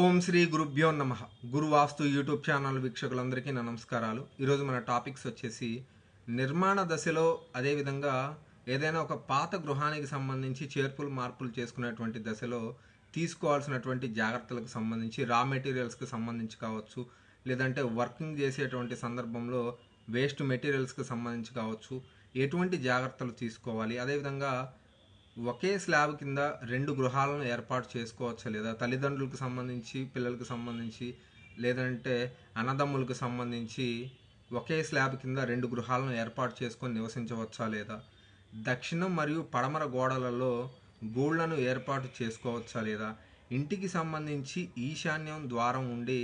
ఓం శ్రీ గురుభ్యో నమ గురువాస్తు YouTube channel వీక్షకులందరికీ నా నమస్కారాలు ఈరోజు మన టాపిక్స్ వచ్చేసి నిర్మాణ దశలో అదేవిధంగా ఏదైనా ఒక పాత గృహానికి సంబంధించి చేర్పులు మార్పులు చేసుకునేటువంటి దశలో తీసుకోవాల్సినటువంటి జాగ్రత్తలకు సంబంధించి రా మెటీరియల్స్కి సంబంధించి కావచ్చు లేదంటే వర్కింగ్ చేసేటువంటి సందర్భంలో వేస్ట్ మెటీరియల్స్కి సంబంధించి కావచ్చు ఎటువంటి జాగ్రత్తలు తీసుకోవాలి అదేవిధంగా ఒకే స్లాబ్ కింద రెండు గృహాలను ఏర్పాటు చేసుకోవచ్చా లేదా తల్లిదండ్రులకు సంబంధించి పిల్లలకు సంబంధించి లేదంటే అన్నదమ్ములకు సంబంధించి ఒకే స్లాబ్ కింద రెండు గృహాలను ఏర్పాటు చేసుకొని నివసించవచ్చా లేదా దక్షిణం మరియు పడమర గోడలలో గూళ్లను ఏర్పాటు చేసుకోవచ్చా లేదా ఇంటికి సంబంధించి ఈశాన్యం ద్వారం ఉండి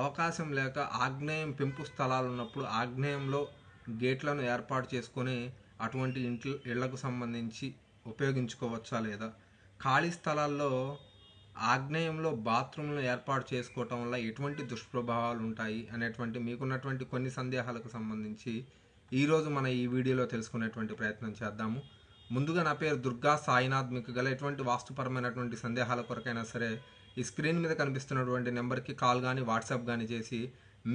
అవకాశం లేక ఆగ్నేయం పెంపు స్థలాలు ఉన్నప్పుడు ఆగ్నేయంలో గేట్లను ఏర్పాటు చేసుకొని అటువంటి ఇంట్ల ఇళ్లకు సంబంధించి ఉపయోగించుకోవచ్చా లేదా ఖాళీ స్థలాల్లో ఆగ్నేయంలో బాత్రూంలు ఏర్పాటు చేసుకోవటం వల్ల ఎటువంటి దుష్ప్రభావాలు ఉంటాయి అనేటువంటి మీకున్నటువంటి కొన్ని సందేహాలకు సంబంధించి ఈరోజు మన ఈ వీడియోలో తెలుసుకునేటువంటి ప్రయత్నం చేద్దాము ముందుగా నా పేరు దుర్గా సాయినాథ్ మీకు గల ఎటువంటి వాస్తుపరమైనటువంటి సందేహాల కొరకైనా సరే ఈ స్క్రీన్ మీద కనిపిస్తున్నటువంటి నెంబర్కి కాల్ కానీ వాట్సాప్ కానీ చేసి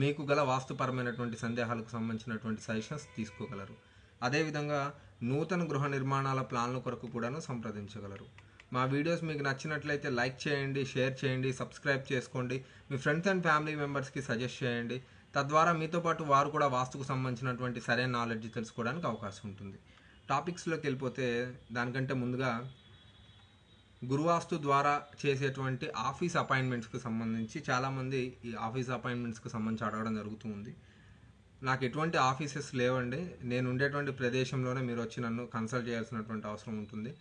మీకు గల వాస్తుపరమైనటువంటి సందేహాలకు సంబంధించినటువంటి సజెషన్స్ తీసుకోగలరు అదేవిధంగా నూతన గృహ నిర్మాణాల ప్లాన్ల కొరకు కూడాను సంప్రదించగలరు మా వీడియోస్ మీకు నచ్చినట్లయితే లైక్ చేయండి షేర్ చేయండి సబ్స్క్రైబ్ చేసుకోండి మీ ఫ్రెండ్స్ అండ్ ఫ్యామిలీ మెంబర్స్కి సజెస్ట్ చేయండి తద్వారా మీతో పాటు వారు కూడా వాస్తుకు సంబంధించినటువంటి సరైన నాలెడ్జ్ తెలుసుకోవడానికి అవకాశం ఉంటుంది టాపిక్స్లోకి వెళ్ళిపోతే దానికంటే ముందుగా గురువాస్తు ద్వారా చేసేటువంటి ఆఫీస్ అపాయింట్మెంట్స్కి సంబంధించి చాలామంది ఈ ఆఫీస్ అపాయింట్మెంట్స్కి సంబంధించి అడగడం జరుగుతుంది నాకు ఎటువంటి ఆఫీసెస్ లేవండి నేను ఉండేటువంటి ప్రదేశంలోనే మీరు వచ్చి నన్ను కన్సల్ట్ చేయాల్సినటువంటి అవసరం ఉంటుంది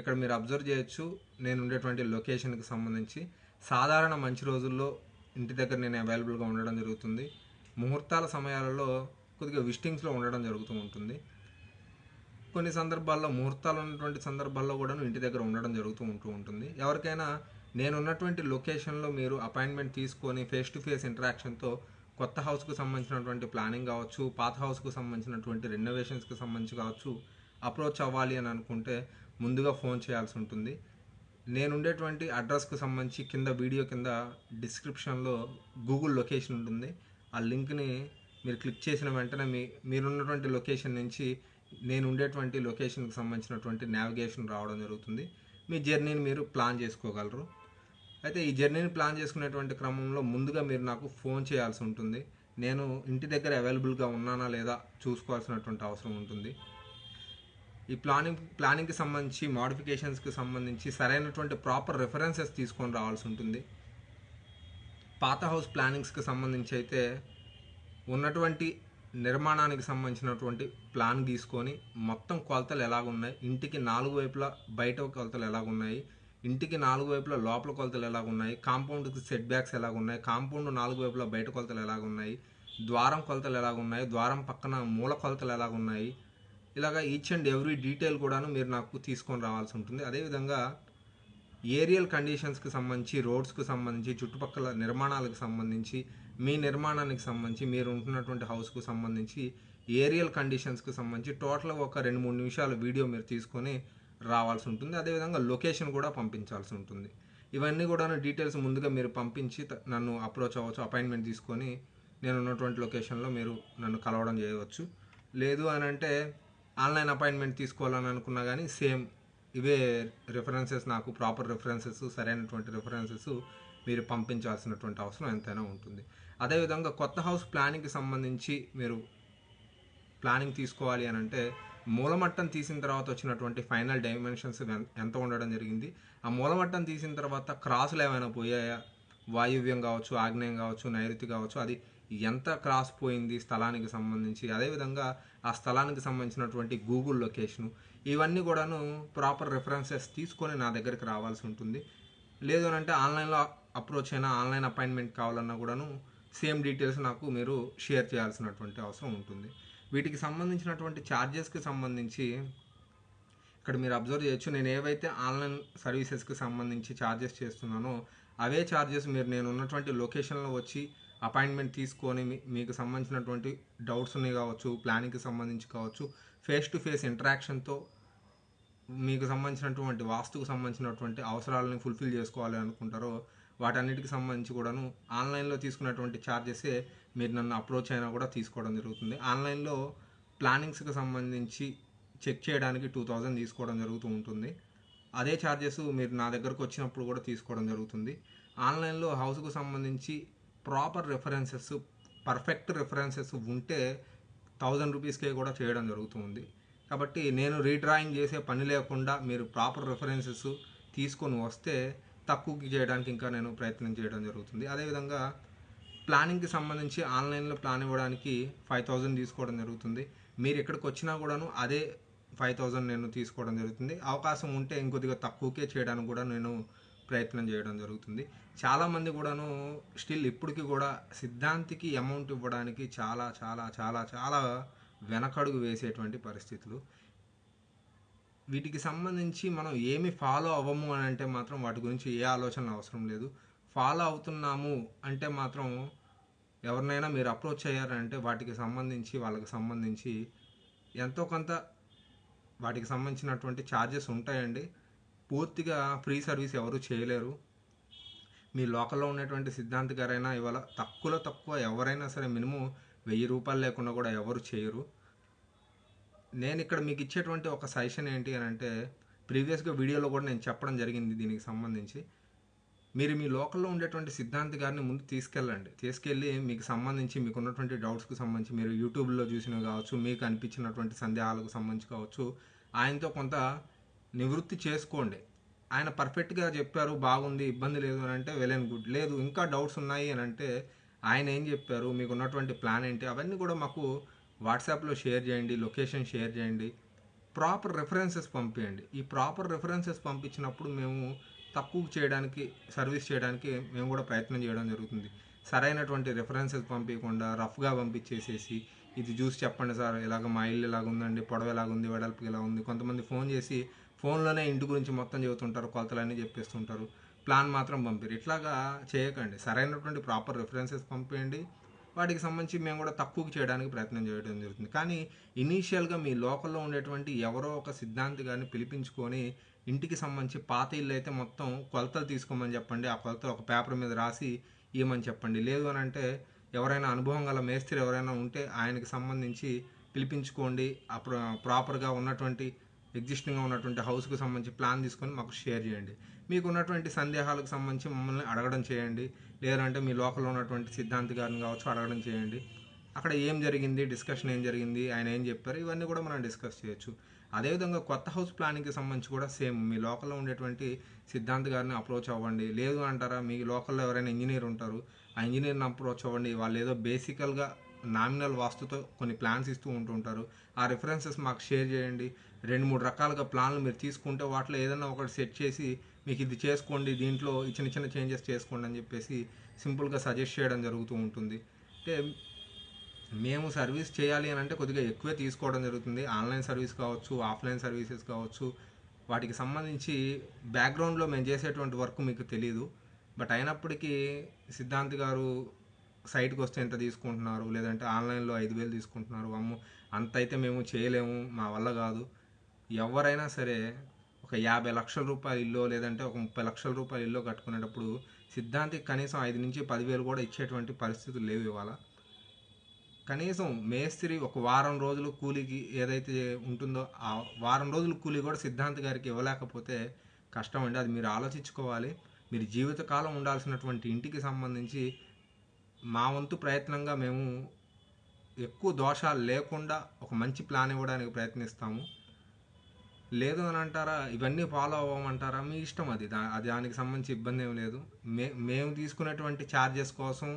ఇక్కడ మీరు అబ్జర్వ్ చేయొచ్చు నేను ఉండేటువంటి లొకేషన్కి సంబంధించి సాధారణ మంచి రోజుల్లో ఇంటి దగ్గర నేను అవైలబుల్గా ఉండడం జరుగుతుంది ముహూర్తాల సమయాలలో కొద్దిగా విస్టింగ్స్లో ఉండడం జరుగుతూ ఉంటుంది కొన్ని సందర్భాల్లో ముహూర్తాలు ఉన్నటువంటి సందర్భాల్లో కూడా ఇంటి దగ్గర ఉండడం జరుగుతూ ఉంటూ ఉంటుంది ఎవరికైనా నేను ఉన్నటువంటి లొకేషన్లో మీరు అపాయింట్మెంట్ తీసుకొని ఫేస్ టు ఫేస్ ఇంటరాక్షన్తో కొత్త హౌస్కు సంబంధించినటువంటి ప్లానింగ్ కావచ్చు పాత హౌస్కు సంబంధించినటువంటి రెనోవేషన్స్కి సంబంధించి కావచ్చు అప్రోచ్ అవ్వాలి అని అనుకుంటే ముందుగా ఫోన్ చేయాల్సి ఉంటుంది నేను ఉండేటువంటి అడ్రస్కు సంబంధించి కింద వీడియో కింద డిస్క్రిప్షన్లో గూగుల్ లొకేషన్ ఉంటుంది ఆ లింక్ని మీరు క్లిక్ చేసిన వెంటనే మీ మీరున్నటువంటి లొకేషన్ నుంచి నేను ఉండేటువంటి లొకేషన్కి సంబంధించినటువంటి నావిగేషన్ రావడం జరుగుతుంది మీ జర్నీని మీరు ప్లాన్ చేసుకోగలరు అయితే ఈ జర్నీని ప్లాన్ చేసుకునేటువంటి క్రమంలో ముందుగా మీరు నాకు ఫోన్ చేయాల్సి ఉంటుంది నేను ఇంటి దగ్గర అవైలబుల్గా ఉన్నానా లేదా చూసుకోవాల్సినటువంటి అవసరం ఉంటుంది ఈ ప్లానింగ్ ప్లానింగ్కి సంబంధించి మాడిఫికేషన్స్కి సంబంధించి సరైనటువంటి ప్రాపర్ రెఫరెన్సెస్ తీసుకొని రావాల్సి ఉంటుంది పాత హౌస్ ప్లానింగ్స్కి సంబంధించి అయితే ఉన్నటువంటి నిర్మాణానికి సంబంధించినటువంటి ప్లాన్ తీసుకొని మొత్తం కొలతలు ఎలాగున్నాయి ఇంటికి నాలుగు వైపులా బయట కొలతలు ఎలాగున్నాయి ఇంటికి నాలుగు వైపుల లోపల కొలతలు ఎలాగ ఉన్నాయి కాంపౌండ్కి సెట్ బ్యాక్స్ ఎలాగ ఉన్నాయి కాంపౌండ్ నాలుగు వైపుల బయట కొలతలు ఎలాగ ఉన్నాయి ద్వారం కొలతలు ఎలాగ ఉన్నాయి ద్వారం పక్కన మూల కొలతలు ఎలాగ ఉన్నాయి ఇలాగ ఈచ్ అండ్ ఎవ్రీ డీటెయిల్ కూడాను మీరు నాకు తీసుకొని రావాల్సి ఉంటుంది అదేవిధంగా ఏరియల్ కండిషన్స్కి సంబంధించి రోడ్స్కి సంబంధించి చుట్టుపక్కల నిర్మాణాలకు సంబంధించి మీ నిర్మాణానికి సంబంధించి మీరు ఉంటున్నటువంటి హౌస్కు సంబంధించి ఏరియల్ కండిషన్స్కి సంబంధించి టోటల్ ఒక రెండు మూడు నిమిషాల వీడియో మీరు తీసుకొని రావాల్సి ఉంటుంది అదేవిధంగా లొకేషన్ కూడా పంపించాల్సి ఉంటుంది ఇవన్నీ కూడా డీటెయిల్స్ ముందుగా మీరు పంపించి నన్ను అప్రోచ్ అవ్వచ్చు అపాయింట్మెంట్ తీసుకొని నేను ఉన్నటువంటి లొకేషన్లో మీరు నన్ను కలవడం చేయవచ్చు లేదు అని అంటే ఆన్లైన్ అపాయింట్మెంట్ తీసుకోవాలని అనుకున్నా కానీ సేమ్ ఇవే రిఫరెన్సెస్ నాకు ప్రాపర్ రిఫరెన్సెస్ సరైనటువంటి రిఫరెన్సెస్ మీరు పంపించాల్సినటువంటి అవసరం ఎంతైనా ఉంటుంది అదేవిధంగా కొత్త హౌస్ ప్లానింగ్కి సంబంధించి మీరు ప్లానింగ్ తీసుకోవాలి అని అంటే మూలమట్టం తీసిన తర్వాత వచ్చినటువంటి ఫైనల్ డైమెన్షన్స్ ఎంత ఉండడం జరిగింది ఆ మూలమట్టం తీసిన తర్వాత క్రాసులు ఏమైనా పోయాయా వాయువ్యం కావచ్చు ఆగ్నేయం కావచ్చు నైరుతి కావచ్చు అది ఎంత క్రాస్ పోయింది స్థలానికి సంబంధించి అదేవిధంగా ఆ స్థలానికి సంబంధించినటువంటి గూగుల్ లొకేషను ఇవన్నీ కూడాను ప్రాపర్ రిఫరెన్సెస్ తీసుకొని నా దగ్గరికి రావాల్సి ఉంటుంది లేదు అంటే ఆన్లైన్లో అప్రోచ్ అయినా ఆన్లైన్ అపాయింట్మెంట్ కావాలన్నా కూడాను సేమ్ డీటెయిల్స్ నాకు మీరు షేర్ చేయాల్సినటువంటి అవసరం ఉంటుంది వీటికి సంబంధించినటువంటి ఛార్జెస్కి సంబంధించి ఇక్కడ మీరు అబ్జర్వ్ చేయొచ్చు నేను ఏవైతే ఆన్లైన్ సర్వీసెస్కి సంబంధించి ఛార్జెస్ చేస్తున్నానో అవే ఛార్జెస్ మీరు నేను ఉన్నటువంటి లొకేషన్లో వచ్చి అపాయింట్మెంట్ తీసుకొని మీకు సంబంధించినటువంటి డౌట్స్ ఉన్నాయి కావచ్చు ప్లానింగ్కి సంబంధించి కావచ్చు ఫేస్ టు ఫేస్ ఇంటరాక్షన్తో మీకు సంబంధించినటువంటి వాస్తుకు సంబంధించినటువంటి అవసరాలని ఫుల్ఫిల్ చేసుకోవాలి అనుకుంటారో వాటన్నిటికి సంబంధించి కూడాను ఆన్లైన్లో తీసుకున్నటువంటి ఛార్జెసే మీరు నన్ను అప్రోచ్ అయినా కూడా తీసుకోవడం జరుగుతుంది ఆన్లైన్లో ప్లానింగ్స్కి సంబంధించి చెక్ చేయడానికి టూ థౌజండ్ తీసుకోవడం జరుగుతూ ఉంటుంది అదే ఛార్జెస్ మీరు నా దగ్గరకు వచ్చినప్పుడు కూడా తీసుకోవడం జరుగుతుంది ఆన్లైన్లో హౌస్కు సంబంధించి ప్రాపర్ రెఫరెన్సెస్ పర్ఫెక్ట్ రెఫరెన్సెస్ ఉంటే థౌజండ్ రూపీస్కే కూడా చేయడం జరుగుతుంది కాబట్టి నేను రీడ్రాయింగ్ చేసే పని లేకుండా మీరు ప్రాపర్ రెఫరెన్సెస్ తీసుకొని వస్తే తక్కువ చేయడానికి ఇంకా నేను ప్రయత్నం చేయడం జరుగుతుంది అదేవిధంగా ప్లానింగ్కి సంబంధించి ఆన్లైన్లో ప్లాన్ ఇవ్వడానికి ఫైవ్ థౌజండ్ తీసుకోవడం జరుగుతుంది మీరు ఎక్కడికి వచ్చినా కూడాను అదే ఫైవ్ థౌజండ్ నేను తీసుకోవడం జరుగుతుంది అవకాశం ఉంటే ఇంకొద్దిగా తక్కువకే చేయడానికి కూడా నేను ప్రయత్నం చేయడం జరుగుతుంది చాలామంది కూడాను స్టిల్ ఇప్పటికీ కూడా సిద్ధాంతికి అమౌంట్ ఇవ్వడానికి చాలా చాలా చాలా చాలా వెనకడుగు వేసేటువంటి పరిస్థితులు వీటికి సంబంధించి మనం ఏమి ఫాలో అవ్వము అని అంటే మాత్రం వాటి గురించి ఏ ఆలోచన అవసరం లేదు ఫాలో అవుతున్నాము అంటే మాత్రం ఎవరినైనా మీరు అప్రోచ్ అయ్యారంటే వాటికి సంబంధించి వాళ్ళకి సంబంధించి ఎంతో కొంత వాటికి సంబంధించినటువంటి ఛార్జెస్ ఉంటాయండి పూర్తిగా ఫ్రీ సర్వీస్ ఎవరు చేయలేరు మీ లోకల్లో ఉన్నటువంటి సిద్ధాంత్ గారైనా ఇవాళ తక్కువలో తక్కువ ఎవరైనా సరే మినిమం వెయ్యి రూపాయలు లేకుండా కూడా ఎవరు చేయరు నేను ఇక్కడ మీకు ఇచ్చేటువంటి ఒక సజెషన్ ఏంటి అని అంటే ప్రీవియస్గా వీడియోలో కూడా నేను చెప్పడం జరిగింది దీనికి సంబంధించి మీరు మీ లోకల్లో ఉండేటువంటి సిద్ధాంతి గారిని ముందు తీసుకెళ్ళండి తీసుకెళ్ళి మీకు సంబంధించి మీకు ఉన్నటువంటి డౌట్స్కి సంబంధించి మీరు యూట్యూబ్లో చూసినవి కావచ్చు మీకు అనిపించినటువంటి సందేహాలకు సంబంధించి కావచ్చు ఆయనతో కొంత నివృత్తి చేసుకోండి ఆయన పర్ఫెక్ట్గా చెప్పారు బాగుంది ఇబ్బంది లేదు అని అంటే వెల్ అండ్ గుడ్ లేదు ఇంకా డౌట్స్ ఉన్నాయి అని అంటే ఆయన ఏం చెప్పారు మీకు ఉన్నటువంటి ప్లాన్ ఏంటి అవన్నీ కూడా మాకు వాట్సాప్లో షేర్ చేయండి లొకేషన్ షేర్ చేయండి ప్రాపర్ రెఫరెన్సెస్ పంపించండి ఈ ప్రాపర్ రెఫరెన్సెస్ పంపించినప్పుడు మేము తక్కువ చేయడానికి సర్వీస్ చేయడానికి మేము కూడా ప్రయత్నం చేయడం జరుగుతుంది సరైనటువంటి రెఫరెన్సెస్ పంపించకుండా రఫ్గా పంపించేసేసి ఇది చూసి చెప్పండి సార్ ఇలాగ మా ఇల్లు ఇలాగ ఉందండి పొడవ ఎలాగ ఉంది వెడల్పు ఇలా ఉంది కొంతమంది ఫోన్ చేసి ఫోన్లోనే ఇంటి గురించి మొత్తం చెబుతుంటారు కొలతలన్నీ చెప్పేస్తుంటారు ప్లాన్ మాత్రం పంపిరు ఇట్లాగా చేయకండి సరైనటువంటి ప్రాపర్ రెఫరెన్సెస్ పంపించండి వాటికి సంబంధించి మేము కూడా తక్కువ చేయడానికి ప్రయత్నం చేయడం జరుగుతుంది కానీ ఇనీషియల్గా మీ లోకల్లో ఉండేటువంటి ఎవరో ఒక సిద్ధాంతి గారిని పిలిపించుకొని ఇంటికి సంబంధించి పాత ఇల్లు అయితే మొత్తం కొలతలు తీసుకోమని చెప్పండి ఆ కొలతలు ఒక పేపర్ మీద రాసి ఇవ్వమని చెప్పండి లేదు అని అంటే ఎవరైనా అనుభవం గల మేస్త్రి ఎవరైనా ఉంటే ఆయనకి సంబంధించి పిలిపించుకోండి ప్రాపర్గా ఉన్నటువంటి ఎగ్జిస్టింగ్గా ఉన్నటువంటి హౌస్కి సంబంధించి ప్లాన్ తీసుకొని మాకు షేర్ చేయండి మీకు ఉన్నటువంటి సందేహాలకు సంబంధించి మమ్మల్ని అడగడం చేయండి లేదంటే మీ లోకల్లో ఉన్నటువంటి సిద్ధాంతి గారిని కావచ్చు అడగడం చేయండి అక్కడ ఏం జరిగింది డిస్కషన్ ఏం జరిగింది ఆయన ఏం చెప్పారు ఇవన్నీ కూడా మనం డిస్కస్ చేయొచ్చు అదేవిధంగా కొత్త హౌస్ ప్లానింగ్కి సంబంధించి కూడా సేమ్ మీ లోకల్లో ఉండేటువంటి సిద్ధాంత్ గారిని అప్రోచ్ అవ్వండి లేదు అంటారా మీ లోకల్లో ఎవరైనా ఇంజనీర్ ఉంటారు ఆ ఇంజనీర్ని అప్రోచ్ అవ్వండి వాళ్ళు ఏదో బేసికల్గా నామినల్ వాస్తుతో కొన్ని ప్లాన్స్ ఇస్తూ ఉంటూ ఉంటారు ఆ రిఫరెన్సెస్ మాకు షేర్ చేయండి రెండు మూడు రకాలుగా ప్లాన్లు మీరు తీసుకుంటే వాటిలో ఏదైనా ఒకటి సెట్ చేసి మీకు ఇది చేసుకోండి దీంట్లో చిన్న చిన్న చేంజెస్ చేసుకోండి అని చెప్పేసి సింపుల్గా సజెస్ట్ చేయడం జరుగుతూ ఉంటుంది అంటే మేము సర్వీస్ చేయాలి అని అంటే కొద్దిగా ఎక్కువే తీసుకోవడం జరుగుతుంది ఆన్లైన్ సర్వీస్ కావచ్చు ఆఫ్లైన్ సర్వీసెస్ కావచ్చు వాటికి సంబంధించి బ్యాక్గ్రౌండ్లో మేము చేసేటువంటి వర్క్ మీకు తెలియదు బట్ అయినప్పటికీ సిద్ధాంత్ గారు సైట్కి వస్తే ఎంత తీసుకుంటున్నారు లేదంటే ఆన్లైన్లో ఐదు వేలు తీసుకుంటున్నారు అమ్ము అంత అయితే మేము చేయలేము మా వల్ల కాదు ఎవరైనా సరే ఒక యాభై లక్షల రూపాయలు ఇల్లు లేదంటే ఒక ముప్పై లక్షల రూపాయలు ఇల్లు కట్టుకునేటప్పుడు సిద్ధాంతికి కనీసం ఐదు నుంచి పదివేలు కూడా ఇచ్చేటువంటి పరిస్థితులు లేవు ఇవాళ కనీసం మేస్త్రి ఒక వారం రోజులు కూలీకి ఏదైతే ఉంటుందో ఆ వారం రోజులు కూలీ కూడా సిద్ధాంత్ గారికి ఇవ్వలేకపోతే కష్టం అండి అది మీరు ఆలోచించుకోవాలి మీరు జీవితకాలం ఉండాల్సినటువంటి ఇంటికి సంబంధించి మా వంతు ప్రయత్నంగా మేము ఎక్కువ దోషాలు లేకుండా ఒక మంచి ప్లాన్ ఇవ్వడానికి ప్రయత్నిస్తాము లేదు అని అంటారా ఇవన్నీ ఫాలో అవ్వమంటారా మీ ఇష్టం అది దా దానికి సంబంధించి ఇబ్బంది ఏమి లేదు మే మేము తీసుకునేటువంటి ఛార్జెస్ కోసం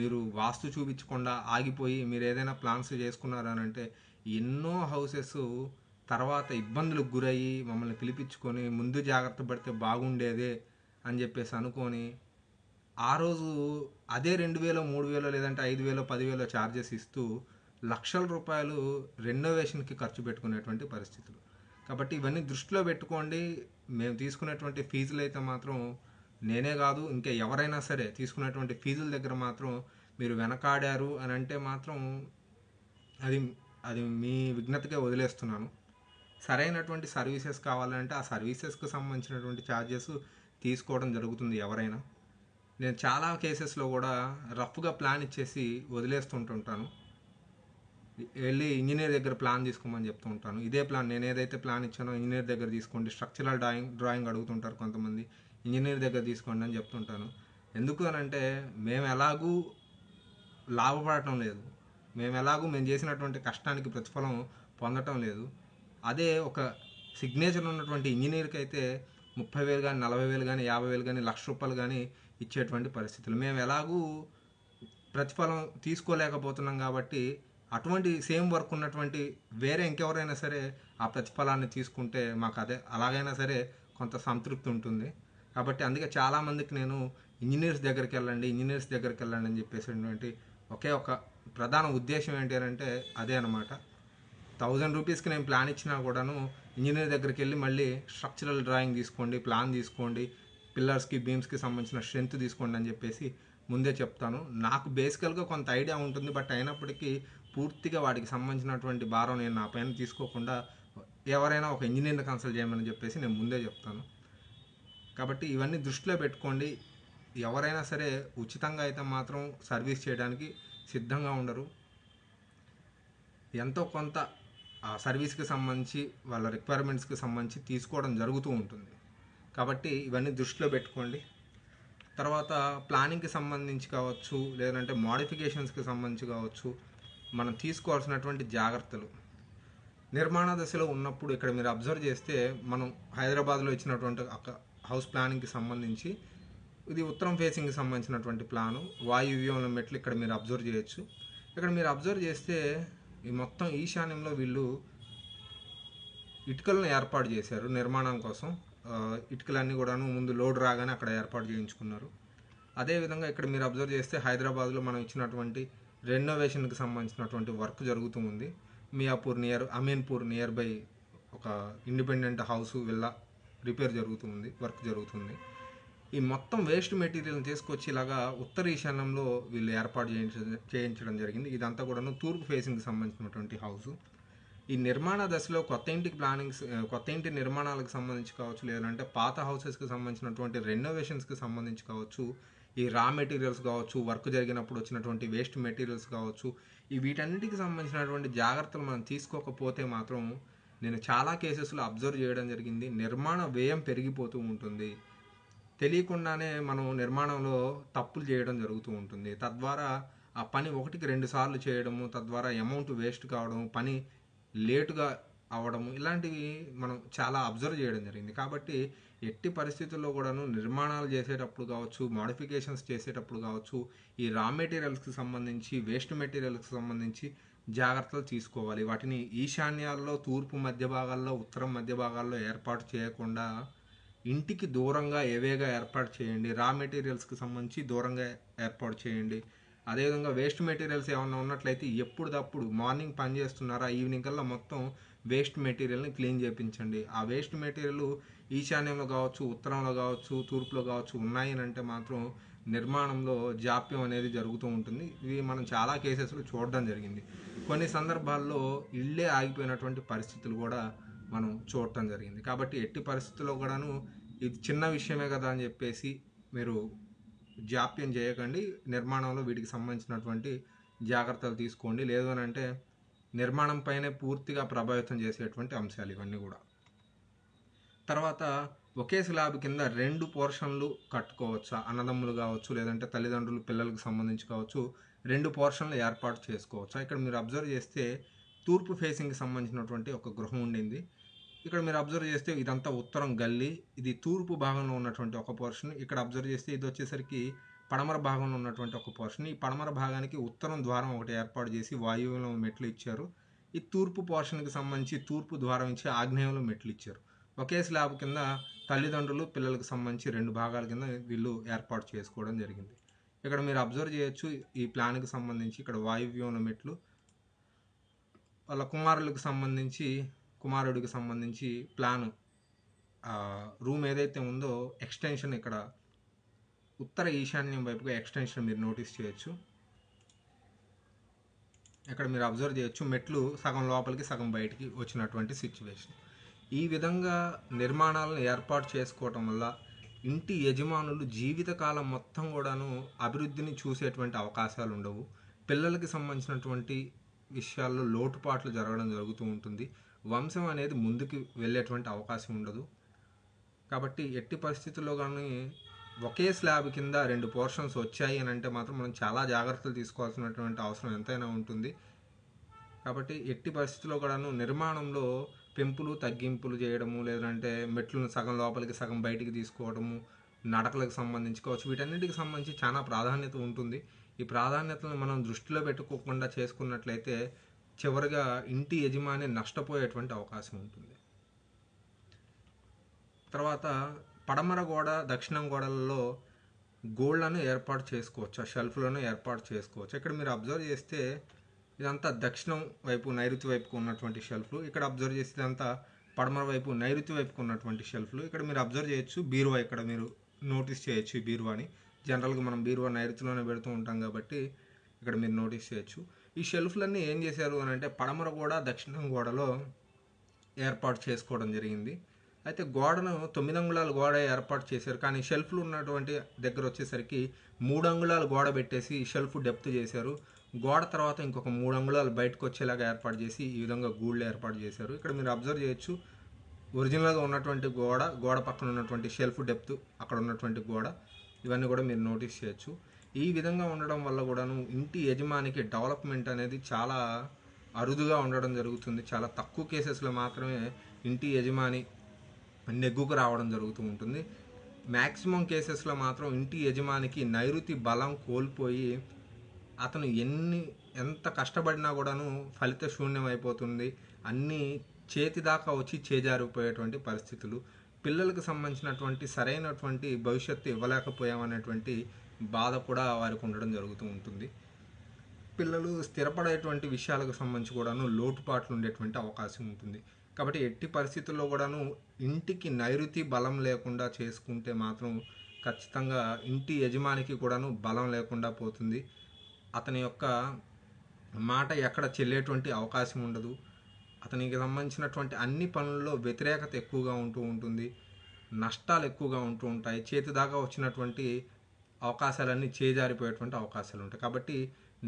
మీరు వాస్తు చూపించకుండా ఆగిపోయి మీరు ఏదైనా ప్లాన్స్ చేసుకున్నారా అని అంటే ఎన్నో హౌసెస్ తర్వాత ఇబ్బందులకు గురయ్యి మమ్మల్ని పిలిపించుకొని ముందు జాగ్రత్త పడితే బాగుండేదే అని చెప్పేసి అనుకొని ఆ రోజు అదే రెండు వేల మూడు వేలో లేదంటే ఐదు వేల పదివేల ఛార్జెస్ ఇస్తూ లక్షల రూపాయలు రెనోవేషన్కి ఖర్చు పెట్టుకునేటువంటి పరిస్థితులు కాబట్టి ఇవన్నీ దృష్టిలో పెట్టుకోండి మేము తీసుకునేటువంటి ఫీజులు అయితే మాత్రం నేనే కాదు ఇంకా ఎవరైనా సరే తీసుకునేటువంటి ఫీజుల దగ్గర మాత్రం మీరు వెనకాడారు అని అంటే మాత్రం అది అది మీ విఘ్నతకే వదిలేస్తున్నాను సరైనటువంటి సర్వీసెస్ కావాలంటే ఆ సర్వీసెస్కు సంబంధించినటువంటి ఛార్జెస్ తీసుకోవడం జరుగుతుంది ఎవరైనా నేను చాలా కేసెస్లో కూడా రఫ్గా ప్లాన్ ఇచ్చేసి వదిలేస్తుంటుంటాను వెళ్ళి ఇంజనీర్ దగ్గర ప్లాన్ తీసుకోమని చెప్తూ ఉంటాను ఇదే ప్లాన్ నేను ఏదైతే ప్లాన్ ఇచ్చానో ఇంజనీర్ దగ్గర తీసుకోండి స్ట్రక్చరల్ డ్రాయింగ్ డ్రాయింగ్ అడుగుతుంటారు కొంతమంది ఇంజనీర్ దగ్గర తీసుకోండి అని చెప్తుంటాను ఎందుకు అని అంటే మేము ఎలాగూ లాభపడటం లేదు మేము ఎలాగూ మేము చేసినటువంటి కష్టానికి ప్రతిఫలం పొందటం లేదు అదే ఒక సిగ్నేచర్ ఉన్నటువంటి ఇంజనీర్కి అయితే ముప్పై వేలు కానీ నలభై వేలు కానీ యాభై వేలు కానీ లక్ష రూపాయలు కానీ ఇచ్చేటువంటి పరిస్థితులు మేము ఎలాగూ ప్రతిఫలం తీసుకోలేకపోతున్నాం కాబట్టి అటువంటి సేమ్ వర్క్ ఉన్నటువంటి వేరే ఇంకెవరైనా సరే ఆ ప్రతిఫలాన్ని తీసుకుంటే మాకు అదే అలాగైనా సరే కొంత సంతృప్తి ఉంటుంది కాబట్టి అందుకే చాలామందికి నేను ఇంజనీర్స్ దగ్గరికి వెళ్ళండి ఇంజనీర్స్ దగ్గరికి వెళ్ళండి అని చెప్పేసినటువంటి ఒకే ఒక ప్రధాన ఉద్దేశం ఏంటి అంటే అదే అనమాట థౌజండ్ రూపీస్కి నేను ప్లాన్ ఇచ్చినా కూడాను ఇంజనీర్ దగ్గరికి వెళ్ళి మళ్ళీ స్ట్రక్చరల్ డ్రాయింగ్ తీసుకోండి ప్లాన్ తీసుకోండి పిల్లర్స్కి బీమ్స్కి సంబంధించిన స్ట్రెంత్ తీసుకోండి అని చెప్పేసి ముందే చెప్తాను నాకు బేసికల్గా కొంత ఐడియా ఉంటుంది బట్ అయినప్పటికీ పూర్తిగా వాటికి సంబంధించినటువంటి భారం నేను నా పైన తీసుకోకుండా ఎవరైనా ఒక ఇంజనీర్ని కన్సల్ట్ చేయమని చెప్పేసి నేను ముందే చెప్తాను కాబట్టి ఇవన్నీ దృష్టిలో పెట్టుకోండి ఎవరైనా సరే ఉచితంగా అయితే మాత్రం సర్వీస్ చేయడానికి సిద్ధంగా ఉండరు ఎంతో కొంత ఆ సర్వీస్కి సంబంధించి వాళ్ళ రిక్వైర్మెంట్స్కి సంబంధించి తీసుకోవడం జరుగుతూ ఉంటుంది కాబట్టి ఇవన్నీ దృష్టిలో పెట్టుకోండి తర్వాత ప్లానింగ్కి సంబంధించి కావచ్చు లేదంటే మాడిఫికేషన్స్కి సంబంధించి కావచ్చు మనం తీసుకోవాల్సినటువంటి జాగ్రత్తలు నిర్మాణ దశలో ఉన్నప్పుడు ఇక్కడ మీరు అబ్జర్వ్ చేస్తే మనం హైదరాబాద్లో ఇచ్చినటువంటి హౌస్ ప్లానింగ్కి సంబంధించి ఇది ఉత్తరం ఫేసింగ్కి సంబంధించినటువంటి ప్లాను వాయువ్యంలో మెట్లు ఇక్కడ మీరు అబ్జర్వ్ చేయొచ్చు ఇక్కడ మీరు అబ్జర్వ్ చేస్తే ఈ మొత్తం ఈశాన్యంలో వీళ్ళు ఇటుకలను ఏర్పాటు చేశారు నిర్మాణం కోసం ఇటుకలన్నీ కూడాను ముందు లోడ్ రాగానే అక్కడ ఏర్పాటు చేయించుకున్నారు అదేవిధంగా ఇక్కడ మీరు అబ్జర్వ్ చేస్తే హైదరాబాద్లో మనం ఇచ్చినటువంటి రెనోవేషన్కి సంబంధించినటువంటి వర్క్ జరుగుతూ ఉంది Miyapur near Ameenpur nearby ఒక ఇండిపెండెంట్ హౌస్ విల్లా రిపేర్ జరుగుతుంది వర్క్ జరుగుతుంది ఈ మొత్తం వేస్ట్ మెటీరియల్ని తీసుకొచ్చి ఇలాగా ఉత్తర ఈశాన్యంలో వీళ్ళు ఏర్పాటు చేయించడం జరిగింది ఇదంతా కూడాను తూర్పు ఫేసింగ్కి సంబంధించినటువంటి హౌస్ ఈ నిర్మాణ దశలో కొత్త ఇంటికి ప్లానింగ్స్ కొత్త ఇంటి నిర్మాణాలకు సంబంధించి కావచ్చు లేదంటే పాత హౌసెస్కి సంబంధించినటువంటి రెనోవేషన్స్కి సంబంధించి కావచ్చు ఈ రా మెటీరియల్స్ కావచ్చు వర్క్ జరిగినప్పుడు వచ్చినటువంటి వేస్ట్ మెటీరియల్స్ కావచ్చు ఈ వీటన్నిటికి సంబంధించినటువంటి జాగ్రత్తలు మనం తీసుకోకపోతే మాత్రం నేను చాలా కేసెస్లో అబ్జర్వ్ చేయడం జరిగింది నిర్మాణ వ్యయం పెరిగిపోతూ ఉంటుంది తెలియకుండానే మనం నిర్మాణంలో తప్పులు చేయడం జరుగుతూ ఉంటుంది తద్వారా ఆ పని ఒకటికి రెండు సార్లు చేయడము తద్వారా అమౌంట్ వేస్ట్ కావడం పని లేటుగా అవడం ఇలాంటివి మనం చాలా అబ్జర్వ్ చేయడం జరిగింది కాబట్టి ఎట్టి పరిస్థితుల్లో కూడాను నిర్మాణాలు చేసేటప్పుడు కావచ్చు మాడిఫికేషన్స్ చేసేటప్పుడు కావచ్చు ఈ రా మెటీరియల్స్కి సంబంధించి వేస్ట్ మెటీరియల్స్కి సంబంధించి జాగ్రత్తలు తీసుకోవాలి వాటిని ఈశాన్యాల్లో తూర్పు మధ్య భాగాల్లో ఉత్తరం మధ్య భాగాల్లో ఏర్పాటు చేయకుండా ఇంటికి దూరంగా ఏవేగా ఏర్పాటు చేయండి రా మెటీరియల్స్కి సంబంధించి దూరంగా ఏర్పాటు చేయండి అదేవిధంగా వేస్ట్ మెటీరియల్స్ ఏమైనా ఉన్నట్లయితే ఎప్పుడప్పుడు మార్నింగ్ పని చేస్తున్నారా ఈవినింగ్ కల్లా మొత్తం వేస్ట్ మెటీరియల్ని క్లీన్ చేయించండి ఆ వేస్ట్ మెటీరియల్ ఈశాన్యంలో కావచ్చు ఉత్తరంలో కావచ్చు తూర్పులో కావచ్చు ఉన్నాయని అంటే మాత్రం నిర్మాణంలో జాప్యం అనేది జరుగుతూ ఉంటుంది ఇది మనం చాలా కేసెస్లో చూడడం జరిగింది కొన్ని సందర్భాల్లో ఇళ్ళే ఆగిపోయినటువంటి పరిస్థితులు కూడా మనం చూడటం జరిగింది కాబట్టి ఎట్టి పరిస్థితుల్లో కూడాను ఇది చిన్న విషయమే కదా అని చెప్పేసి మీరు జాప్యం చేయకండి నిర్మాణంలో వీటికి సంబంధించినటువంటి జాగ్రత్తలు తీసుకోండి లేదు అని అంటే నిర్మాణం పైనే పూర్తిగా ప్రభావితం చేసేటువంటి అంశాలు ఇవన్నీ కూడా తర్వాత ఒకే స్లాబ్ కింద రెండు పోర్షన్లు కట్టుకోవచ్చా అన్నదమ్ములు కావచ్చు లేదంటే తల్లిదండ్రులు పిల్లలకు సంబంధించి కావచ్చు రెండు పోర్షన్లు ఏర్పాటు చేసుకోవచ్చా ఇక్కడ మీరు అబ్జర్వ్ చేస్తే తూర్పు ఫేసింగ్కి సంబంధించినటువంటి ఒక గృహం ఉండింది ఇక్కడ మీరు అబ్జర్వ్ చేస్తే ఇదంతా ఉత్తరం గల్లీ ఇది తూర్పు భాగంలో ఉన్నటువంటి ఒక పోర్షన్ ఇక్కడ అబ్జర్వ్ చేస్తే ఇది వచ్చేసరికి పడమర భాగంలో ఉన్నటువంటి ఒక పోర్షన్ ఈ పడమర భాగానికి ఉత్తరం ద్వారం ఒకటి ఏర్పాటు చేసి వాయువ్యంలో మెట్లు ఇచ్చారు ఈ తూర్పు పోర్షన్కి సంబంధించి తూర్పు ద్వారం నుంచి ఆగ్నేయంలో మెట్లు ఇచ్చారు ఒకే స్లాబ్ కింద తల్లిదండ్రులు పిల్లలకు సంబంధించి రెండు భాగాల కింద వీళ్ళు ఏర్పాటు చేసుకోవడం జరిగింది ఇక్కడ మీరు అబ్జర్వ్ చేయొచ్చు ఈ ప్లాన్కి సంబంధించి ఇక్కడ వాయువ్యంలో మెట్లు వాళ్ళ కుమారులకు సంబంధించి కుమారుడికి సంబంధించి ప్లాను రూమ్ ఏదైతే ఉందో ఎక్స్టెన్షన్ ఇక్కడ ఉత్తర ఈశాన్యం వైపుగా ఎక్స్టెన్షన్ మీరు నోటీస్ చేయొచ్చు ఇక్కడ మీరు అబ్జర్వ్ చేయొచ్చు మెట్లు సగం లోపలికి సగం బయటికి వచ్చినటువంటి సిచ్యువేషన్ ఈ విధంగా నిర్మాణాలను ఏర్పాటు చేసుకోవటం వల్ల ఇంటి యజమానులు జీవితకాలం మొత్తం కూడాను అభివృద్ధిని చూసేటువంటి అవకాశాలు ఉండవు పిల్లలకి సంబంధించినటువంటి విషయాల్లో లోటుపాట్లు జరగడం జరుగుతూ ఉంటుంది వంశం అనేది ముందుకు వెళ్ళేటువంటి అవకాశం ఉండదు కాబట్టి ఎట్టి పరిస్థితుల్లో కానీ ఒకే స్లాబ్ కింద రెండు పోర్షన్స్ వచ్చాయి అని అంటే మాత్రం మనం చాలా జాగ్రత్తలు తీసుకోవాల్సినటువంటి అవసరం ఎంతైనా ఉంటుంది కాబట్టి ఎట్టి పరిస్థితుల్లో కూడాను నిర్మాణంలో పెంపులు తగ్గింపులు చేయడము లేదంటే మెట్లను సగం లోపలికి సగం బయటికి తీసుకోవడము నడకలకు సంబంధించి కావచ్చు వీటన్నిటికి సంబంధించి చాలా ప్రాధాన్యత ఉంటుంది ఈ ప్రాధాన్యతను మనం దృష్టిలో పెట్టుకోకుండా చేసుకున్నట్లయితే చివరిగా ఇంటి యజమాని నష్టపోయేటువంటి అవకాశం ఉంటుంది తర్వాత పడమర గోడ దక్షిణం గోడలలో గోళ్లను ఏర్పాటు చేసుకోవచ్చు ఆ షెల్ఫ్లను ఏర్పాటు చేసుకోవచ్చు ఇక్కడ మీరు అబ్జర్వ్ చేస్తే ఇదంతా దక్షిణం వైపు నైరుతి వైపుకు ఉన్నటువంటి షెల్ఫ్లు ఇక్కడ అబ్జర్వ్ చేస్తే ఇదంతా పడమర వైపు నైరుతి వైపుకు ఉన్నటువంటి షెల్ఫ్లు ఇక్కడ మీరు అబ్జర్వ్ చేయొచ్చు బీరువా ఇక్కడ మీరు నోటీస్ చేయొచ్చు ఈ బీరువాని జనరల్గా మనం బీరువా నైరుతిలోనే పెడుతూ ఉంటాం కాబట్టి ఇక్కడ మీరు నోటీస్ చేయొచ్చు ఈ షెల్ఫ్లన్నీ ఏం చేశారు అని అంటే పడమర గోడ దక్షిణ గోడలో ఏర్పాటు చేసుకోవడం జరిగింది అయితే గోడను తొమ్మిది అంగుళాల గోడ ఏర్పాటు చేశారు కానీ షెల్ఫ్లు ఉన్నటువంటి దగ్గర వచ్చేసరికి మూడు అంగుళాల గోడ పెట్టేసి షెల్ఫ్ డెప్త్ చేశారు గోడ తర్వాత ఇంకొక మూడు అంగుళాలు బయటకు వచ్చేలాగా ఏర్పాటు చేసి ఈ విధంగా గూళ్ళు ఏర్పాటు చేశారు ఇక్కడ మీరు అబ్జర్వ్ చేయొచ్చు ఒరిజినల్గా ఉన్నటువంటి గోడ గోడ పక్కన ఉన్నటువంటి షెల్ఫ్ డెప్త్ అక్కడ ఉన్నటువంటి గోడ ఇవన్నీ కూడా మీరు నోటీస్ చేయొచ్చు ఈ విధంగా ఉండడం వల్ల కూడాను ఇంటి యజమానికి డెవలప్మెంట్ అనేది చాలా అరుదుగా ఉండడం జరుగుతుంది చాలా తక్కువ కేసెస్లో మాత్రమే ఇంటి యజమాని నెగ్గుకు రావడం జరుగుతూ ఉంటుంది మ్యాక్సిమం కేసెస్లో మాత్రం ఇంటి యజమానికి నైరుతి బలం కోల్పోయి అతను ఎన్ని ఎంత కష్టపడినా కూడాను ఫలిత శూన్యం అయిపోతుంది అన్నీ చేతి దాకా వచ్చి చేజారిపోయేటువంటి పరిస్థితులు పిల్లలకు సంబంధించినటువంటి సరైనటువంటి భవిష్యత్తు ఇవ్వలేకపోయామనేటువంటి బాధ కూడా వారికి ఉండడం జరుగుతూ ఉంటుంది పిల్లలు స్థిరపడేటువంటి విషయాలకు సంబంధించి కూడాను లోటుపాట్లు ఉండేటువంటి అవకాశం ఉంటుంది కాబట్టి ఎట్టి పరిస్థితుల్లో కూడాను ఇంటికి నైరుతి బలం లేకుండా చేసుకుంటే మాత్రం ఖచ్చితంగా ఇంటి యజమానికి కూడాను బలం లేకుండా పోతుంది అతని యొక్క మాట ఎక్కడ చెల్లేటువంటి అవకాశం ఉండదు అతనికి సంబంధించినటువంటి అన్ని పనుల్లో వ్యతిరేకత ఎక్కువగా ఉంటూ ఉంటుంది నష్టాలు ఎక్కువగా ఉంటూ ఉంటాయి చేతి దాకా వచ్చినటువంటి అవకాశాలన్నీ చేజారిపోయేటువంటి అవకాశాలు ఉంటాయి కాబట్టి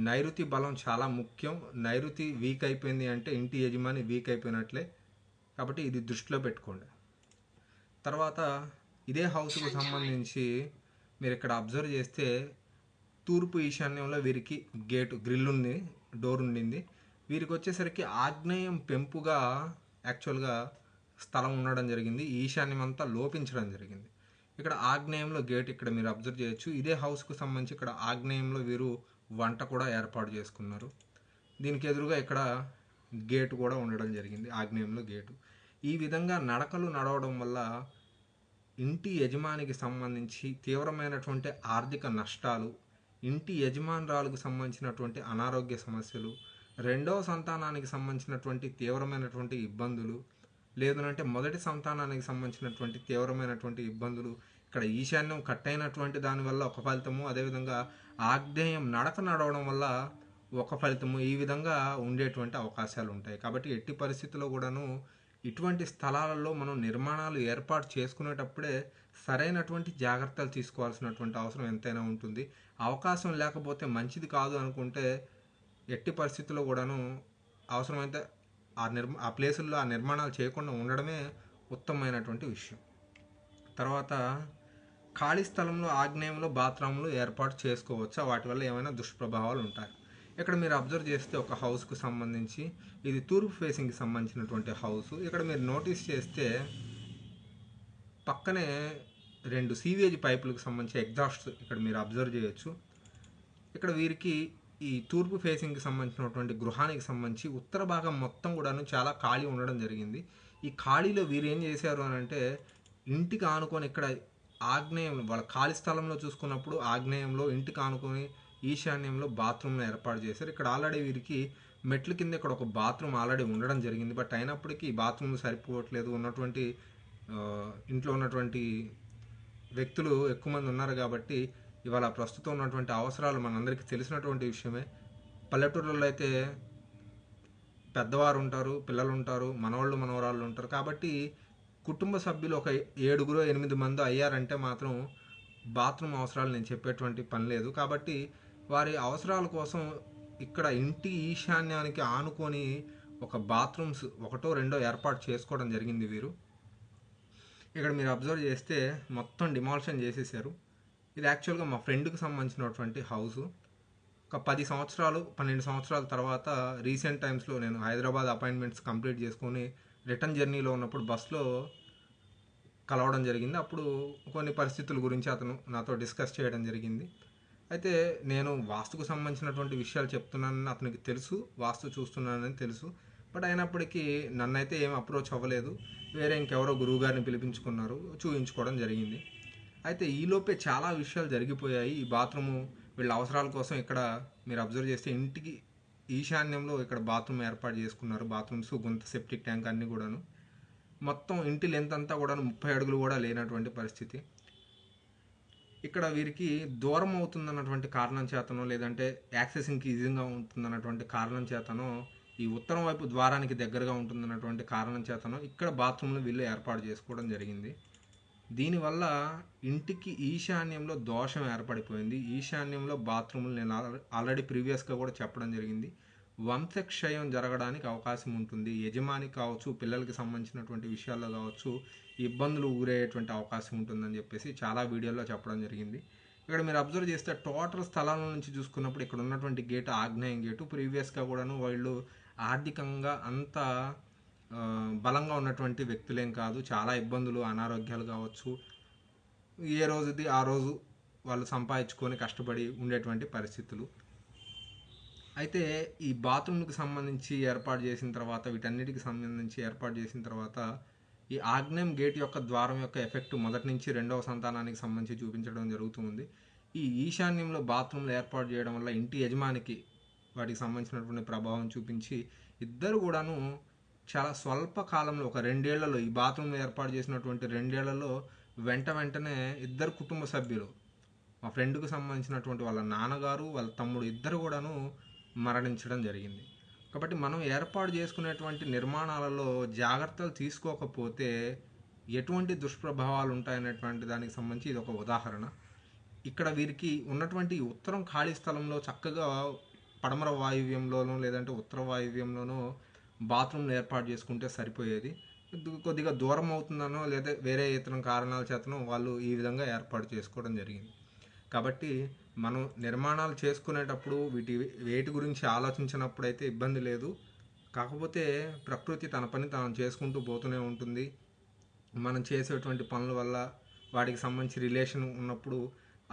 నైరుతి బలం చాలా ముఖ్యం నైరుతి వీక్ అయిపోయింది అంటే ఇంటి యజమాని వీక్ అయిపోయినట్లే కాబట్టి ఇది దృష్టిలో పెట్టుకోండి తర్వాత ఇదే హౌస్కు సంబంధించి మీరు ఇక్కడ అబ్జర్వ్ చేస్తే తూర్పు ఈశాన్యంలో వీరికి గేటు గ్రిల్ ఉంది డోర్ ఉండింది వీరికి వచ్చేసరికి ఆగ్నేయం పెంపుగా యాక్చువల్గా స్థలం ఉండడం జరిగింది ఈశాన్యం అంతా లోపించడం జరిగింది ఇక్కడ ఆగ్నేయంలో గేట్ ఇక్కడ మీరు అబ్జర్వ్ చేయొచ్చు ఇదే హౌస్కు సంబంధించి ఇక్కడ ఆగ్నేయంలో వీరు వంట కూడా ఏర్పాటు చేసుకున్నారు దీనికి ఎదురుగా ఇక్కడ గేటు కూడా ఉండడం జరిగింది ఆగ్నేయంలో గేటు ఈ విధంగా నడకలు నడవడం వల్ల ఇంటి యజమానికి సంబంధించి తీవ్రమైనటువంటి ఆర్థిక నష్టాలు ఇంటి యజమానురాలకు సంబంధించినటువంటి అనారోగ్య సమస్యలు రెండవ సంతానానికి సంబంధించినటువంటి తీవ్రమైనటువంటి ఇబ్బందులు లేదనంటే మొదటి సంతానానికి సంబంధించినటువంటి తీవ్రమైనటువంటి ఇబ్బందులు ఇక్కడ ఈశాన్యం కట్ అయినటువంటి దానివల్ల ఒక ఫలితము అదేవిధంగా ఆగ్నేయం నడక నడవడం వల్ల ఒక ఫలితము ఈ విధంగా ఉండేటువంటి అవకాశాలు ఉంటాయి కాబట్టి ఎట్టి పరిస్థితుల్లో కూడాను ఇటువంటి స్థలాలలో మనం నిర్మాణాలు ఏర్పాటు చేసుకునేటప్పుడే సరైనటువంటి జాగ్రత్తలు తీసుకోవాల్సినటువంటి అవసరం ఎంతైనా ఉంటుంది అవకాశం లేకపోతే మంచిది కాదు అనుకుంటే ఎట్టి పరిస్థితుల్లో కూడాను అవసరమైతే ఆ నిర్మ ఆ ప్లేసుల్లో ఆ నిర్మాణాలు చేయకుండా ఉండడమే ఉత్తమమైనటువంటి విషయం తర్వాత ఖాళీ స్థలంలో ఆగ్నేయంలో బాత్రూములు ఏర్పాటు చేసుకోవచ్చా వాటి వల్ల ఏమైనా దుష్ప్రభావాలు ఉంటాయి ఇక్కడ మీరు అబ్జర్వ్ చేస్తే ఒక హౌస్కు సంబంధించి ఇది తూర్పు ఫేసింగ్కి సంబంధించినటువంటి హౌస్ ఇక్కడ మీరు నోటీస్ చేస్తే పక్కనే రెండు సీవేజ్ పైపులకు సంబంధించి ఎగ్జాస్ట్ ఇక్కడ మీరు అబ్జర్వ్ చేయొచ్చు ఇక్కడ వీరికి ఈ తూర్పు ఫేసింగ్కి సంబంధించినటువంటి గృహానికి సంబంధించి ఉత్తర భాగం మొత్తం కూడాను చాలా ఖాళీ ఉండడం జరిగింది ఈ ఖాళీలో వీరు ఏం చేశారు అని అంటే ఇంటికి ఆనుకొని ఇక్కడ ఆగ్నేయం వాళ్ళ ఖాళీ స్థలంలో చూసుకున్నప్పుడు ఆగ్నేయంలో ఇంటికి ఆనుకొని ఈశాన్యంలో బాత్రూమ్ను ఏర్పాటు చేశారు ఇక్కడ ఆల్రెడీ వీరికి మెట్ల కింద ఇక్కడ ఒక బాత్రూమ్ ఆల్రెడీ ఉండడం జరిగింది బట్ అయినప్పటికీ ఈ బాత్రూమ్ సరిపోవట్లేదు ఉన్నటువంటి ఇంట్లో ఉన్నటువంటి వ్యక్తులు ఎక్కువ మంది ఉన్నారు కాబట్టి ఇవాళ ప్రస్తుతం ఉన్నటువంటి అవసరాలు మనందరికీ తెలిసినటువంటి విషయమే పల్లెటూర్లలో అయితే పెద్దవారు ఉంటారు పిల్లలు ఉంటారు మనవాళ్ళు మనవరాళ్ళు ఉంటారు కాబట్టి కుటుంబ సభ్యులు ఒక ఏడుగురు ఎనిమిది మంది అయ్యారంటే మాత్రం బాత్రూమ్ అవసరాలు నేను చెప్పేటువంటి పని లేదు కాబట్టి వారి అవసరాల కోసం ఇక్కడ ఇంటి ఈశాన్యానికి ఆనుకొని ఒక బాత్రూమ్స్ ఒకటో రెండో ఏర్పాటు చేసుకోవడం జరిగింది వీరు ఇక్కడ మీరు అబ్జర్వ్ చేస్తే మొత్తం డిమాల్షన్ చేసేసారు ఇది యాక్చువల్గా మా ఫ్రెండ్కి సంబంధించినటువంటి హౌస్ ఒక పది సంవత్సరాలు పన్నెండు సంవత్సరాల తర్వాత రీసెంట్ టైమ్స్లో నేను హైదరాబాద్ అపాయింట్మెంట్స్ కంప్లీట్ చేసుకొని రిటర్న్ జర్నీలో ఉన్నప్పుడు బస్లో కలవడం జరిగింది అప్పుడు కొన్ని పరిస్థితుల గురించి అతను నాతో డిస్కస్ చేయడం జరిగింది అయితే నేను వాస్తుకు సంబంధించినటువంటి విషయాలు చెప్తున్నానని అతనికి తెలుసు వాస్తు చూస్తున్నానని తెలుసు బట్ అయినప్పటికీ నన్నైతే ఏం అప్రోచ్ అవ్వలేదు వేరే ఇంకెవరో గురువు గారిని పిలిపించుకున్నారు చూపించుకోవడం జరిగింది అయితే ఈలోపే చాలా విషయాలు జరిగిపోయాయి ఈ బాత్రూము వీళ్ళ అవసరాల కోసం ఇక్కడ మీరు అబ్జర్వ్ చేస్తే ఇంటికి ఈశాన్యంలో ఇక్కడ బాత్రూమ్ ఏర్పాటు చేసుకున్నారు బాత్రూమ్స్ గుంత సెప్టిక్ ట్యాంక్ అన్నీ కూడాను మొత్తం ఇంటి లెంత్ అంతా కూడా ముప్పై అడుగులు కూడా లేనటువంటి పరిస్థితి ఇక్కడ వీరికి దూరం అవుతుందన్నటువంటి కారణం చేతనో లేదంటే యాక్సెసింగ్కి ఈజీగా ఉంటుందన్నటువంటి కారణం చేతనో ఈ ఉత్తరం వైపు ద్వారానికి దగ్గరగా ఉంటుందన్నటువంటి కారణం చేతనో ఇక్కడ బాత్రూమ్లు వీళ్ళు ఏర్పాటు చేసుకోవడం జరిగింది దీనివల్ల ఇంటికి ఈశాన్యంలో దోషం ఏర్పడిపోయింది ఈశాన్యంలో బాత్రూములు నేను ఆల్రెడీ ప్రీవియస్గా కూడా చెప్పడం జరిగింది వంశక్షయం జరగడానికి అవకాశం ఉంటుంది యజమాని కావచ్చు పిల్లలకి సంబంధించినటువంటి విషయాల్లో కావచ్చు ఇబ్బందులు ఊరేటువంటి అవకాశం ఉంటుందని చెప్పేసి చాలా వీడియోల్లో చెప్పడం జరిగింది ఇక్కడ మీరు అబ్జర్వ్ చేస్తే టోటల్ స్థలాల నుంచి చూసుకున్నప్పుడు ఇక్కడ ఉన్నటువంటి గేట్ ఆగ్నేయం గేటు ప్రీవియస్గా కూడాను వాళ్ళు ఆర్థికంగా అంత బలంగా ఉన్నటువంటి వ్యక్తులేం కాదు చాలా ఇబ్బందులు అనారోగ్యాలు కావచ్చు ఏ రోజుది ఆ రోజు వాళ్ళు సంపాదించుకొని కష్టపడి ఉండేటువంటి పరిస్థితులు అయితే ఈ బాత్రూమ్కి సంబంధించి ఏర్పాటు చేసిన తర్వాత వీటన్నిటికి సంబంధించి ఏర్పాటు చేసిన తర్వాత ఈ ఆగ్నేయం గేట్ యొక్క ద్వారం యొక్క ఎఫెక్ట్ మొదటి నుంచి రెండవ సంతానానికి సంబంధించి చూపించడం జరుగుతుంది ఈ ఈశాన్యంలో బాత్రూమ్లు ఏర్పాటు చేయడం వల్ల ఇంటి యజమానికి వాటికి సంబంధించినటువంటి ప్రభావం చూపించి ఇద్దరు కూడాను చాలా స్వల్ప కాలంలో ఒక రెండేళ్లలో ఈ బాత్రూమ్ ఏర్పాటు చేసినటువంటి రెండేళ్లలో వెంట వెంటనే ఇద్దరు కుటుంబ సభ్యులు మా ఫ్రెండ్కు సంబంధించినటువంటి వాళ్ళ నాన్నగారు వాళ్ళ తమ్ముడు ఇద్దరు కూడాను మరణించడం జరిగింది కాబట్టి మనం ఏర్పాటు చేసుకునేటువంటి నిర్మాణాలలో జాగ్రత్తలు తీసుకోకపోతే ఎటువంటి దుష్ప్రభావాలు ఉంటాయనేటువంటి దానికి సంబంధించి ఇది ఒక ఉదాహరణ ఇక్కడ వీరికి ఉన్నటువంటి ఉత్తరం ఖాళీ స్థలంలో చక్కగా పడమర వాయువ్యంలోనూ లేదంటే ఉత్తర వాయువ్యంలోనూ బాత్రూమ్లు ఏర్పాటు చేసుకుంటే సరిపోయేది కొద్దిగా దూరం అవుతుందనో లేదా వేరే ఇతర కారణాల చేతనో వాళ్ళు ఈ విధంగా ఏర్పాటు చేసుకోవడం జరిగింది కాబట్టి మనం నిర్మాణాలు చేసుకునేటప్పుడు వీటి వేటి గురించి ఆలోచించినప్పుడైతే ఇబ్బంది లేదు కాకపోతే ప్రకృతి తన పని తాను చేసుకుంటూ పోతూనే ఉంటుంది మనం చేసేటువంటి పనుల వల్ల వాటికి సంబంధించి రిలేషన్ ఉన్నప్పుడు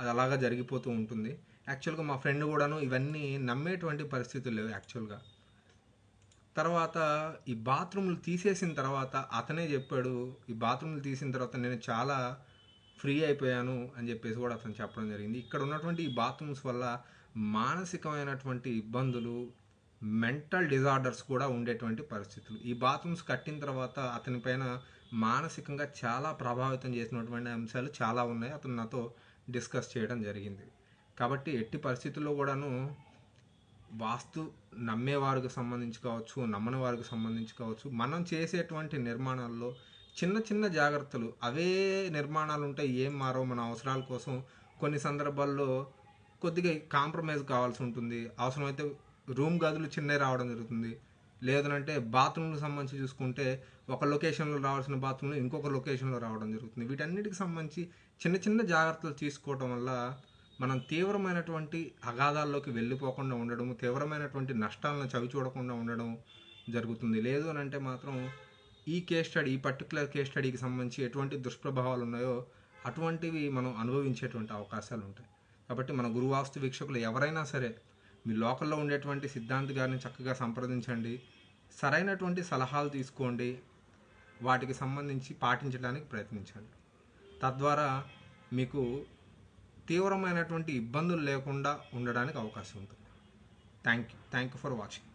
అది అలాగా జరిగిపోతూ ఉంటుంది యాక్చువల్గా మా ఫ్రెండ్ కూడాను ఇవన్నీ నమ్మేటువంటి పరిస్థితులు లేవు యాక్చువల్గా తర్వాత ఈ బాత్రూమ్లు తీసేసిన తర్వాత అతనే చెప్పాడు ఈ బాత్రూమ్లు తీసిన తర్వాత నేను చాలా ఫ్రీ అయిపోయాను అని చెప్పేసి కూడా అతను చెప్పడం జరిగింది ఇక్కడ ఉన్నటువంటి ఈ బాత్రూమ్స్ వల్ల మానసికమైనటువంటి ఇబ్బందులు మెంటల్ డిజార్డర్స్ కూడా ఉండేటువంటి పరిస్థితులు ఈ బాత్రూమ్స్ కట్టిన తర్వాత అతని పైన మానసికంగా చాలా ప్రభావితం చేసినటువంటి అంశాలు చాలా ఉన్నాయి అతను నాతో డిస్కస్ చేయడం జరిగింది కాబట్టి ఎట్టి పరిస్థితుల్లో కూడాను వాస్తు నమ్మే వారికి సంబంధించి కావచ్చు నమ్మని వారికి సంబంధించి కావచ్చు మనం చేసేటువంటి నిర్మాణాల్లో చిన్న చిన్న జాగ్రత్తలు అవే నిర్మాణాలు ఉంటాయి ఏం మారో మన అవసరాల కోసం కొన్ని సందర్భాల్లో కొద్దిగా కాంప్రమైజ్ కావాల్సి ఉంటుంది అవసరమైతే రూమ్ గదులు చిన్నవి రావడం జరుగుతుంది లేదనంటే బాత్రూమ్కి సంబంధించి చూసుకుంటే ఒక లొకేషన్లో రావాల్సిన బాత్రూమ్లు ఇంకొక లొకేషన్లో రావడం జరుగుతుంది వీటన్నిటికి సంబంధించి చిన్న చిన్న జాగ్రత్తలు తీసుకోవడం వల్ల మనం తీవ్రమైనటువంటి అగాధాల్లోకి వెళ్ళిపోకుండా ఉండడం తీవ్రమైనటువంటి నష్టాలను చవి చూడకుండా ఉండడం జరుగుతుంది లేదు అని అంటే మాత్రం ఈ కేస్ స్టడీ ఈ పర్టికులర్ కేస్ స్టడీకి సంబంధించి ఎటువంటి దుష్ప్రభావాలు ఉన్నాయో అటువంటివి మనం అనుభవించేటువంటి అవకాశాలు ఉంటాయి కాబట్టి మన గురువాస్తు వీక్షకులు ఎవరైనా సరే మీ లోకల్లో ఉండేటువంటి సిద్ధాంతి గారిని చక్కగా సంప్రదించండి సరైనటువంటి సలహాలు తీసుకోండి వాటికి సంబంధించి పాటించడానికి ప్రయత్నించండి తద్వారా మీకు తీవ్రమైనటువంటి ఇబ్బందులు లేకుండా ఉండడానికి అవకాశం ఉంటుంది thank you thank you for watching